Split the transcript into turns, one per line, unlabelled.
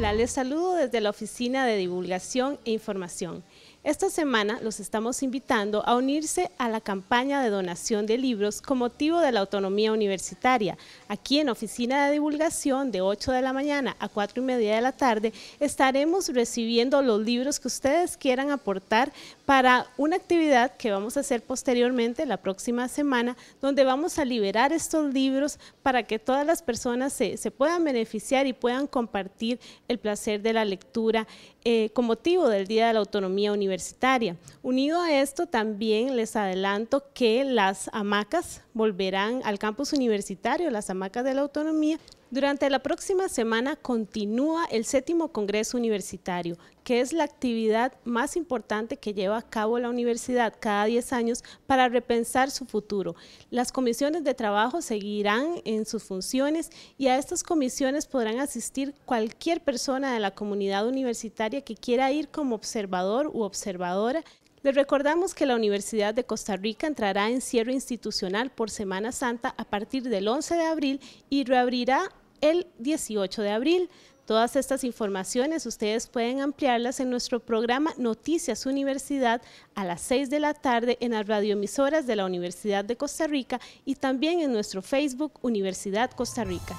Hola, les saludo desde la Oficina de Divulgación e Información. Esta semana los estamos invitando a unirse a la campaña de donación de libros con motivo de la autonomía universitaria. Aquí en Oficina de Divulgación de 8 de la mañana a 4 y media de la tarde estaremos recibiendo los libros que ustedes quieran aportar para una actividad que vamos a hacer posteriormente la próxima semana donde vamos a liberar estos libros para que todas las personas se, puedan beneficiar y puedan compartir el placer de la lectura eh, con motivo del Día de la Autonomía Universitaria universitaria. Unido a esto, también les adelanto que las hamacas volverán al campus universitario, las hamacas de la autonomía, durante la próxima semana continúa el séptimo Congreso Universitario, que es la actividad más importante que lleva a cabo la universidad cada 10 años para repensar su futuro. Las comisiones de trabajo seguirán en sus funciones y a estas comisiones podrán asistir cualquier persona de la comunidad universitaria que quiera ir como observador u observadora les recordamos que la Universidad de Costa Rica entrará en cierre institucional por Semana Santa a partir del 11 de abril y reabrirá el 18 de abril. Todas estas informaciones ustedes pueden ampliarlas en nuestro programa Noticias Universidad a las 6 de la tarde en las radioemisoras de la Universidad de Costa Rica y también en nuestro Facebook Universidad Costa Rica.